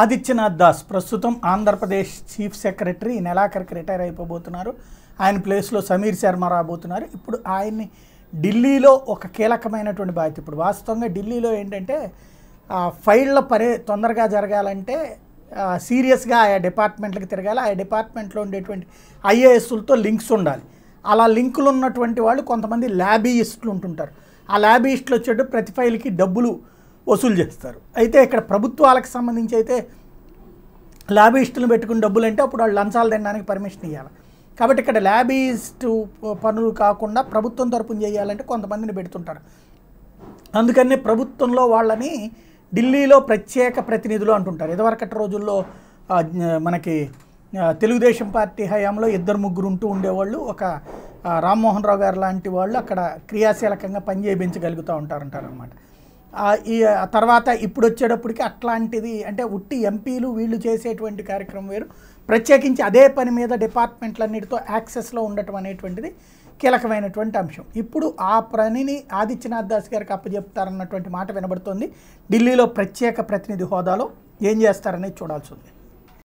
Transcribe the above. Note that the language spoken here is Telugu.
ఆదిత్యనాథ్ దాస్ ప్రస్తుతం ఆంధ్రప్రదేశ్ చీఫ్ సెక్రటరీ నెలాఖరికి రిటైర్ అయిపోబోతున్నారు ఆయన ప్లేస్లో సమీర్ శర్మ రాబోతున్నారు ఇప్పుడు ఆయన్ని ఢిల్లీలో ఒక కీలకమైనటువంటి బాధ్యత ఇప్పుడు వాస్తవంగా ఢిల్లీలో ఏంటంటే ఫైళ్ళ పరే తొందరగా జరగాలంటే సీరియస్గా ఆయా డిపార్ట్మెంట్లకు తిరగాలి ఆయా డిపార్ట్మెంట్లో ఉండేటువంటి ఐఏఎస్లతో లింక్స్ ఉండాలి అలా లింకులు ఉన్నటువంటి వాళ్ళు కొంతమంది ల్యాబీయిస్టులు ఉంటుంటారు ఆ ల్యాబీయిస్టులు వచ్చేటప్పుడు ప్రతి ఫైల్కి డబ్బులు వసూలు చేస్తారు అయితే ఇక్కడ ప్రభుత్వాలకు సంబంధించి అయితే ల్యాబీస్టులు పెట్టుకుని డబ్బులు అంటే అప్పుడు వాళ్ళు లంచాలు తినడానికి పర్మిషన్ ఇవ్వాలి కాబట్టి ఇక్కడ ల్యాబీస్టు పనులు కాకుండా ప్రభుత్వం తరపున చేయాలంటే కొంతమందిని పెడుతుంటారు అందుకనే ప్రభుత్వంలో వాళ్ళని ఢిల్లీలో ప్రత్యేక ప్రతినిధులు అంటుంటారు ఇదివరకటి రోజుల్లో మనకి తెలుగుదేశం పార్టీ హయాంలో ఇద్దరు ముగ్గురు ఉంటూ ఉండేవాళ్ళు ఒక రామ్మోహన్ రావు గారు లాంటి వాళ్ళు అక్కడ క్రియాశీలకంగా పని చేయించగలుగుతూ ఉంటారంటారు అన్నమాట ఈ తర్వాత ఇప్పుడు వచ్చేటప్పటికి అట్లాంటిది అంటే ఉట్టి ఎంపీలు వీళ్ళు చేసేటువంటి కార్యక్రమం వేరు ప్రత్యేకించి అదే పని మీద డిపార్ట్మెంట్లన్నిటితో యాక్సెస్లో ఉండటం అనేటువంటిది కీలకమైనటువంటి అంశం ఇప్పుడు ఆ పనిని ఆదిత్యనాథ్ దాస్ గారికి అప్పచెప్తారన్నటువంటి మాట వినబడుతోంది ఢిల్లీలో ప్రత్యేక ప్రతినిధి హోదాలో ఏం చేస్తారనేది చూడాల్సి ఉంది